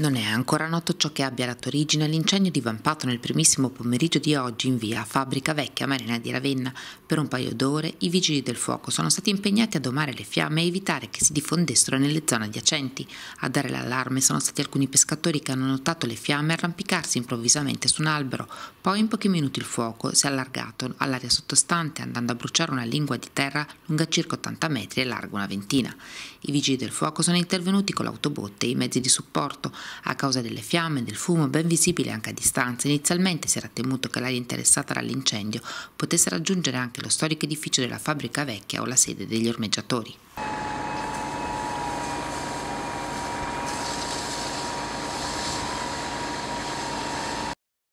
Non è ancora noto ciò che abbia dato origine all'incendio divampato nel primissimo pomeriggio di oggi in via Fabbrica Vecchia Marina di Ravenna. Per un paio d'ore i vigili del fuoco sono stati impegnati a domare le fiamme e evitare che si diffondessero nelle zone adiacenti. A dare l'allarme sono stati alcuni pescatori che hanno notato le fiamme arrampicarsi improvvisamente su un albero. Poi in pochi minuti il fuoco si è allargato all'area sottostante andando a bruciare una lingua di terra lunga circa 80 metri e larga una ventina. I vigili del fuoco sono intervenuti con l'autobotte e i mezzi di supporto a causa delle fiamme e del fumo ben visibile anche a distanza. Inizialmente si era temuto che l'aria interessata dall'incendio potesse raggiungere anche lo storico edificio della fabbrica vecchia o la sede degli ormeggiatori.